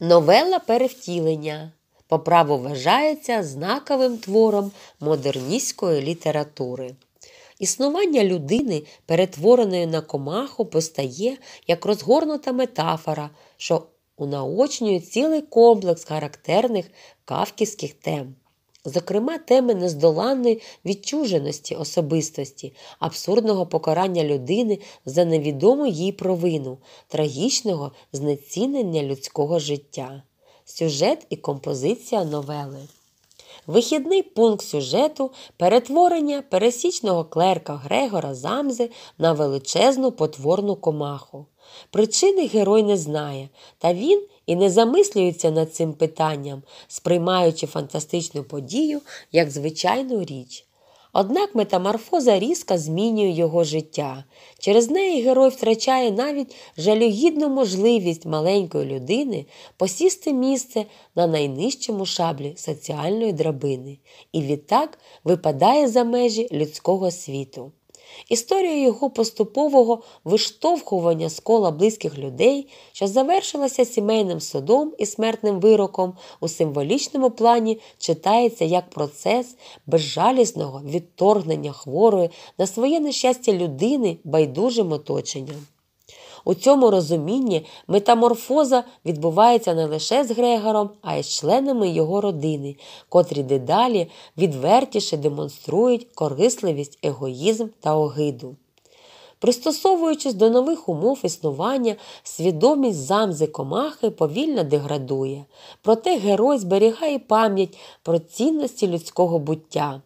Новела перевтілення по праву вважається знаковим твором модерністської літератури. Існування людини, перетвореної на комаху, постає як розгорнута метафора, що унаочнює цілий комплекс характерних кавківських тем зокрема теми нездоланної відчуженості особистості, абсурдного покарання людини за невідому їй провину, трагічного знецінення людського життя, сюжет і композиція новели. Вихідний пункт сюжету перетворення пересічного клерка Грегора Замзи на величезну потворну комаху. Причини герой не знає, та він і не замислюються над цим питанням, сприймаючи фантастичну подію як звичайну річ. Однак метаморфоза різко змінює його життя. Через неї герой втрачає навіть жалюгідну можливість маленької людини посісти місце на найнижчому шаблі соціальної драбини і відтак випадає за межі людського світу. Історія його поступового виштовхування з кола близьких людей, що завершилася сімейним судом і смертним вироком, у символічному плані читається як процес безжалісного відторгнення хворої на своє нещастя людини байдужим оточенням. У цьому розумінні метаморфоза відбувається не лише з Грегором, а й з членами його родини, котрі дедалі відвертіше демонструють корисливість, егоїзм та огиду. Пристосовуючись до нових умов існування, свідомість замзи комахи повільно деградує, проте герой зберігає пам'ять про цінності людського буття.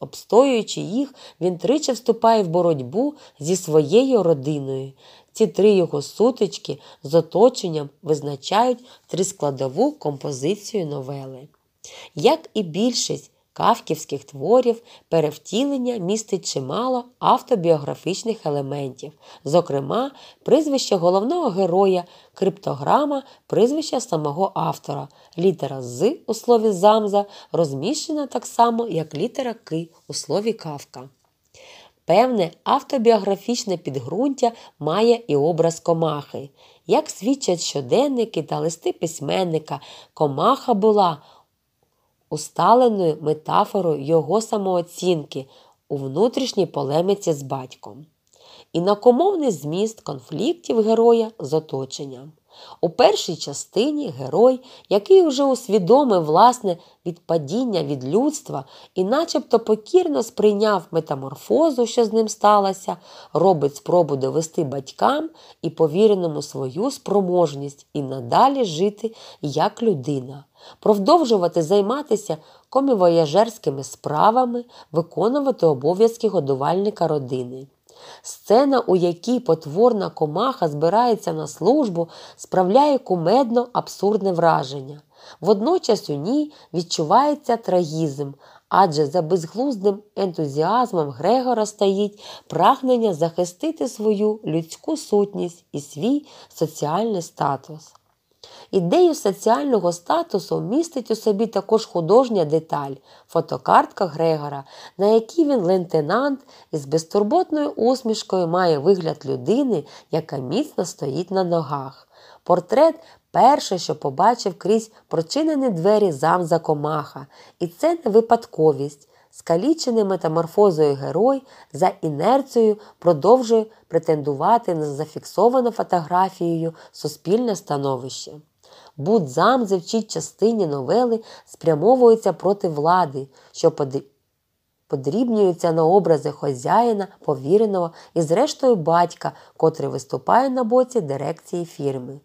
Обстоюючи їх, він тричі вступає в боротьбу зі своєю родиною, ці три його сутички з оточенням визначають трискладову композицію новели. Як і більшість кавківських творів, перевтілення містить чимало автобіографічних елементів, зокрема, прізвище головного героя, криптограма, прізвище самого автора. Літера З у слові замза розміщена так само, як літера Ки у слові кавка. Певне, автобіографічне підґрунтя має і образ комахи. Як свідчать щоденники та листи письменника, комаха була усталеною метафорою його самооцінки у внутрішній полеміці з батьком. і на комовний зміст конфліктів героя з оточенням. У першій частині герой, який уже усвідомив власне відпадіння від людства і начебто покірно сприйняв метаморфозу, що з ним сталася, робить спробу довести батькам і повіреному свою спроможність і надалі жити як людина, продовжувати займатися комівояжерськими справами, виконувати обов'язки годувальника родини. Сцена, у якій потворна комаха збирається на службу, справляє кумедно абсурдне враження. Водночас у ній відчувається трагізм, адже за безглуздим ентузіазмом Грегора стоїть прагнення захистити свою людську сутність і свій соціальний статус. Ідею соціального статусу містить у собі також художня деталь фотокартка Грегора, на якій він лейтенант із безтурботною усмішкою має вигляд людини, яка міцно стоїть на ногах. Портрет перше, що побачив крізь прочинені двері замза комаха, і це не випадковість скалічений метаморфозою герой за інерцією продовжує претендувати на зафіксоване фотографією суспільне становище. Будзам завчить частині новели спрямовується проти влади, що подрібнюється на образи хозяїна, повіреного і, зрештою, батька, котрий виступає на боці дирекції фірми.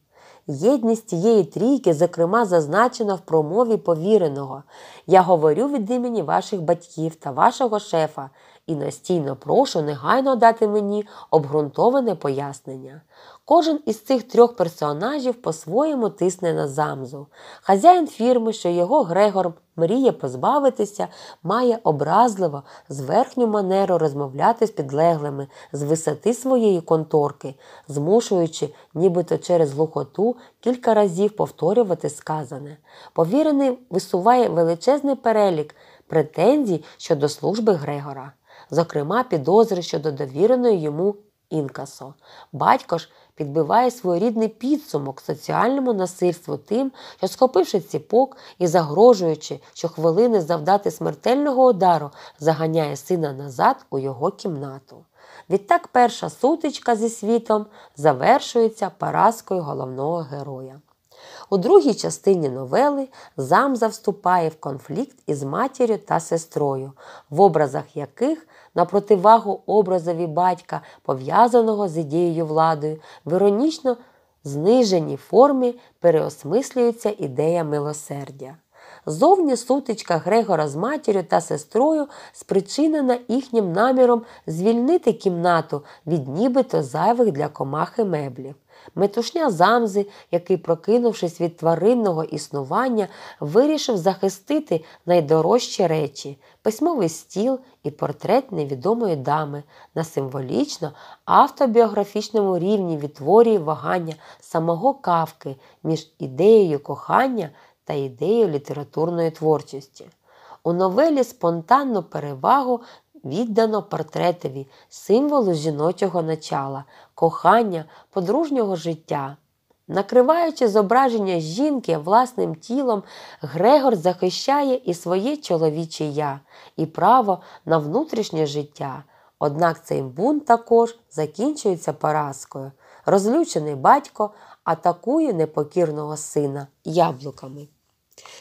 Єдність цієї трійки, зокрема, зазначена в промові повіреного. Я говорю від імені ваших батьків та вашого шефа і настійно прошу негайно дати мені обґрунтоване пояснення. Кожен із цих трьох персонажів по-своєму тисне на замзу. Хазяїн фірми, що його Грегор мріє позбавитися, має образливо з верхню манеру розмовляти з підлеглими з висоти своєї конторки, змушуючи, нібито через глухоту, кілька разів повторювати сказане. Повірений висуває величезний перелік претензій щодо служби Грегора, зокрема, підозри щодо довіреної йому інкасо. Батько ж підбиває своєрідний підсумок соціальному насильству тим, що, схопивши ціпок і загрожуючи, що хвилини завдати смертельного удару, заганяє сина назад у його кімнату. Відтак перша сутичка зі світом завершується поразкою головного героя. У другій частині новели Замза вступає в конфлікт із матір'ю та сестрою, в образах яких, на противагу образові батька, пов'язаного з ідеєю владою, в іронічно зниженій формі переосмислюється ідея милосердя. Зовні сутичка Грегора з матір'ю та сестрою спричинена їхнім наміром звільнити кімнату від нібито зайвих для комахи меблів. Метушня замзи, який, прокинувшись від тваринного існування, вирішив захистити найдорожчі речі письмовий стіл і портрет невідомої дами на символічно автобіографічному рівні відтворює вагання самого кавки між ідеєю кохання та ідеєю літературної творчості. У новелі спонтанну перевагу віддано портретові, символу жіночого начала, кохання, подружнього життя. Накриваючи зображення жінки власним тілом, Грегор захищає і своє чоловіче я, і право на внутрішнє життя. Однак цей бунт також закінчується поразкою. Розлючений батько атакує непокірного сина яблуками.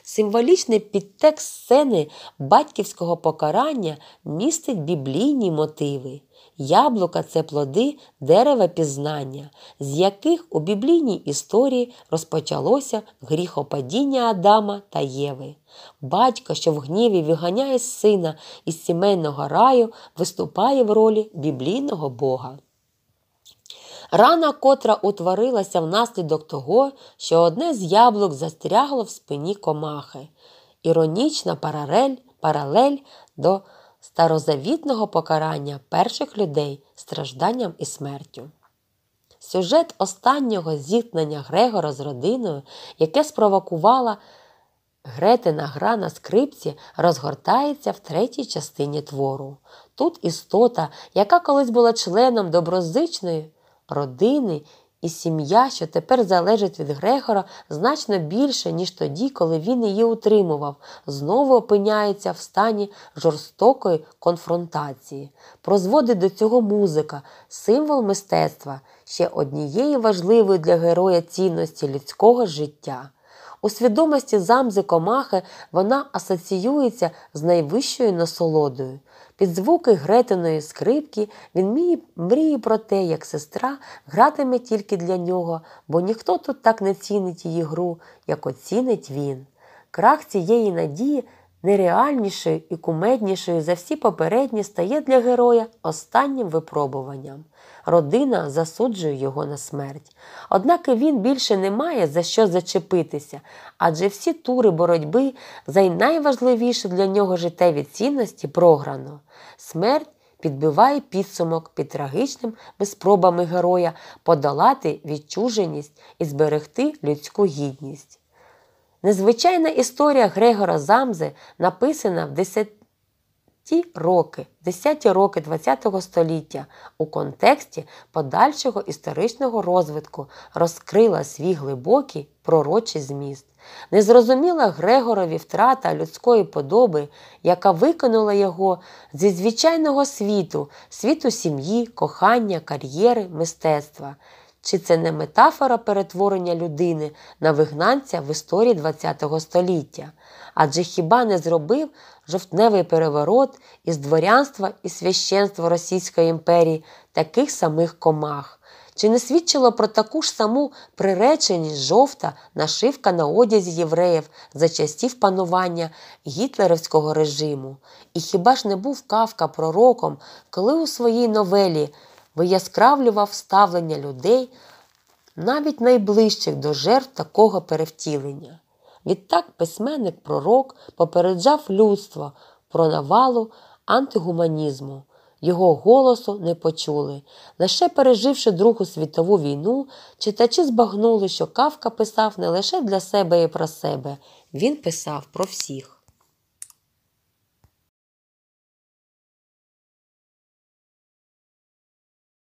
Символічний підтекст сцени батьківського покарання містить біблійні мотиви. Яблука це плоди дерева пізнання, з яких у біблійній історії розпочалося гріхопадіння Адама та Єви. Батько, що в гніві виганяє сина із сімейного раю, виступає в ролі біблійного бога рана, котра утворилася внаслідок того, що одне з яблук застрягло в спині комахи, іронічна паралель, паралель до старозавітного покарання перших людей стражданням і смертю. Сюжет останнього зіткнення Грегора з родиною, яке спровокувала Гретина гра на скрипці, розгортається в третій частині твору. Тут істота, яка колись була членом доброзичної родини і сім'я, що тепер залежить від Грегора, значно більше, ніж тоді, коли він її утримував, знову опиняється в стані жорстокої конфронтації. Прозводить до цього музика, символ мистецтва, ще однієї важливої для героя цінності людського життя. У свідомості замзи комахи вона асоціюється з найвищою насолодою. Під звуки гретиної скрипки він мріє про те, як сестра гратиме тільки для нього, бо ніхто тут так не цінить її гру, як оцінить він. Крах цієї надії нереальнішою і кумеднішою за всі попередні стає для героя останнім випробуванням. Родина засуджує його на смерть. Однак він більше не має за що зачепитися, адже всі тури боротьби за й найважливіші для нього життєві цінності програно. Смерть підбиває підсумок під трагічним безпробами героя подолати відчуженість і зберегти людську гідність. Незвичайна історія Грегора Замзи написана в 10 роки, 10 роки ХХ століття у контексті подальшого історичного розвитку розкрила свій глибокий пророчий зміст. Незрозуміла Грегорові втрата людської подоби, яка викинула його зі звичайного світу, світу сім'ї, кохання, кар'єри, мистецтва. Чи це не метафора перетворення людини на вигнанця в історії ХХ століття? Адже хіба не зробив жовтневий переворот із дворянства і священства Російської імперії таких самих комах? Чи не свідчило про таку ж саму приреченість жовта нашивка на одязі євреїв за часів панування гітлерівського режиму? І хіба ж не був Кавка пророком, коли у своїй новелі вияскравлював ставлення людей, навіть найближчих до жертв такого перевтілення. Відтак письменник пророк попереджав людство про навалу антигуманізму. Його голосу не почули. Лише переживши Другу світову війну, читачі збагнули, що Кавка писав не лише для себе і про себе, він писав про всіх.